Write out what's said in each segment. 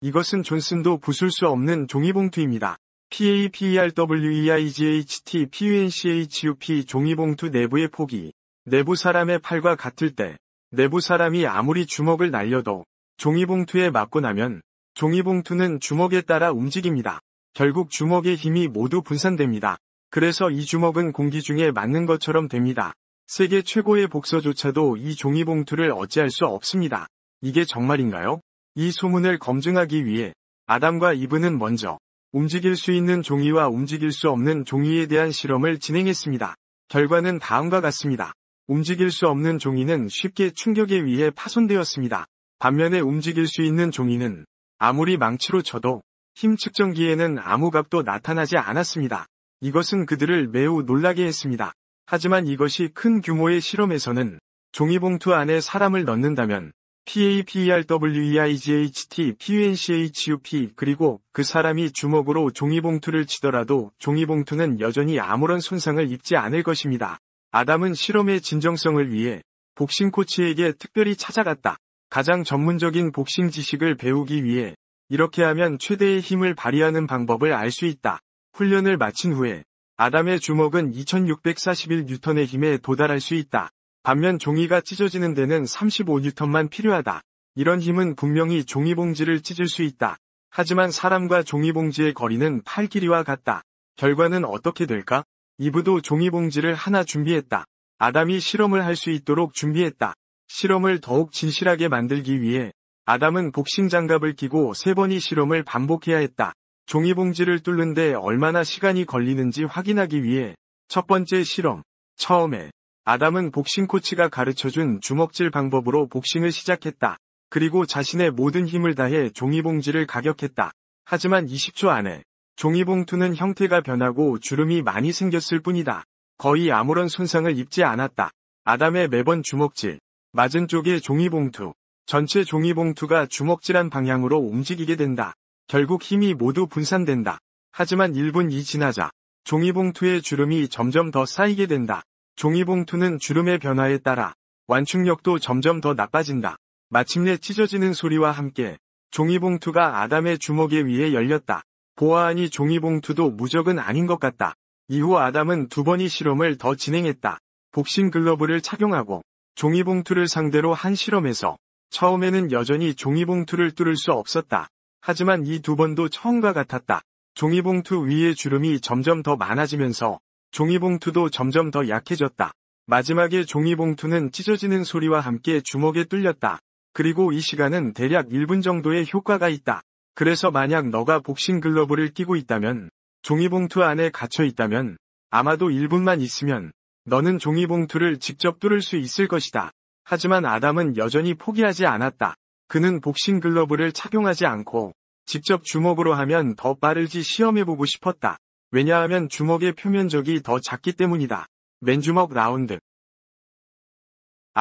이것은 존슨도 부술 수 없는 종이봉투입니다. PAPERWEIGHTPUNCHUP e 종이봉투 내부의 폭이 내부 사람의 팔과 같을 때 내부 사람이 아무리 주먹을 날려도 종이봉투에 맞고 나면 종이봉투는 주먹에 따라 움직입니다. 결국 주먹의 힘이 모두 분산됩니다. 그래서 이 주먹은 공기 중에 맞는 것처럼 됩니다. 세계 최고의 복서조차도 이 종이봉투를 어찌할 수 없습니다. 이게 정말인가요? 이 소문을 검증하기 위해 아담과 이브는 먼저 움직일 수 있는 종이와 움직일 수 없는 종이에 대한 실험을 진행했습니다. 결과는 다음과 같습니다. 움직일 수 없는 종이는 쉽게 충격에 의해 파손되었습니다. 반면에 움직일 수 있는 종이는 아무리 망치로 쳐도 힘 측정기에는 아무 값도 나타나지 않았습니다. 이것은 그들을 매우 놀라게 했습니다. 하지만 이것이 큰 규모의 실험에서는 종이봉투 안에 사람을 넣는다면 PAPERWEIGHT, PUNCHUP, 그리고 그 사람이 주먹으로 종이봉투를 치더라도 종이봉투는 여전히 아무런 손상을 입지 않을 것입니다. 아담은 실험의 진정성을 위해 복싱 코치에게 특별히 찾아갔다. 가장 전문적인 복싱 지식을 배우기 위해 이렇게 하면 최대의 힘을 발휘하는 방법을 알 수 있다. 훈련을 마친 후에 아담의 주먹은 2641 뉴턴의 힘에 도달할 수 있다. 반면 종이가 찢어지는 데는 35N만 필요하다. 이런 힘은 분명히 종이봉지를 찢을 수 있다. 하지만 사람과 종이봉지의 거리는 팔 길이와 같다. 결과는 어떻게 될까? 이브도 종이봉지를 하나 준비했다. 아담이 실험을 할 수 있도록 준비했다. 실험을 더욱 진실하게 만들기 위해 아담은 복싱 장갑을 끼고 세 번이 실험을 반복해야 했다. 종이봉지를 뚫는데 얼마나 시간이 걸리는지 확인하기 위해 첫 번째 실험, 처음에 아담은 복싱 코치가 가르쳐준 주먹질 방법으로 복싱을 시작했다. 그리고 자신의 모든 힘을 다해 종이봉지를 가격했다. 하지만 20초 안에 종이봉투는 형태가 변하고 주름이 많이 생겼을 뿐이다. 거의 아무런 손상을 입지 않았다. 아담의 매번 주먹질, 맞은 쪽의 종이봉투, 전체 종이봉투가 주먹질한 방향으로 움직이게 된다. 결국 힘이 모두 분산된다. 하지만 1분이 지나자 종이봉투의 주름이 점점 더 쌓이게 된다. 종이봉투는 주름의 변화에 따라 완충력도 점점 더 나빠진다. 마침내 찢어지는 소리와 함께 종이봉투가 아담의 주먹에 의해 열렸다. 보아하니 종이봉투도 무적은 아닌 것 같다. 이후 아담은 두 번이 실험을 더 진행했다. 복싱 글러브를 착용하고 종이봉투를 상대로 한 실험에서 처음에는 여전히 종이봉투를 뚫을 수 없었다. 하지만 이 두 번도 처음과 같았다. 종이봉투 위에 주름이 점점 더 많아지면서 종이봉투도 점점 더 약해졌다. 마지막에 종이봉투는 찢어지는 소리와 함께 주먹에 뚫렸다. 그리고 이 시간은 대략 1분 정도의 효과가 있다. 그래서 만약 너가 복싱 글러브를 끼고 있다면, 종이봉투 안에 갇혀 있다면, 아마도 1분만 있으면, 너는 종이봉투를 직접 뚫을 수 있을 것이다. 하지만 아담은 여전히 포기하지 않았다. 그는 복싱 글러브를 착용하지 않고, 직접 주먹으로 하면 더 빠를지 시험해보고 싶었다. 왜냐하면 주먹의 표면적이 더 작기 때문이다. 맨주먹 라운드.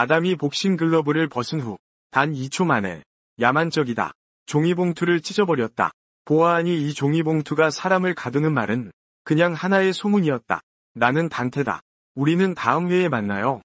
아담이 복싱 글러브를 벗은 후 단 2초 만에 야만적이다. 종이봉투를 찢어버렸다. 보아하니 이 종이봉투가 사람을 가두는 말은 그냥 하나의 소문이었다. 나는 단테다. 우리는 다음 회에 만나요.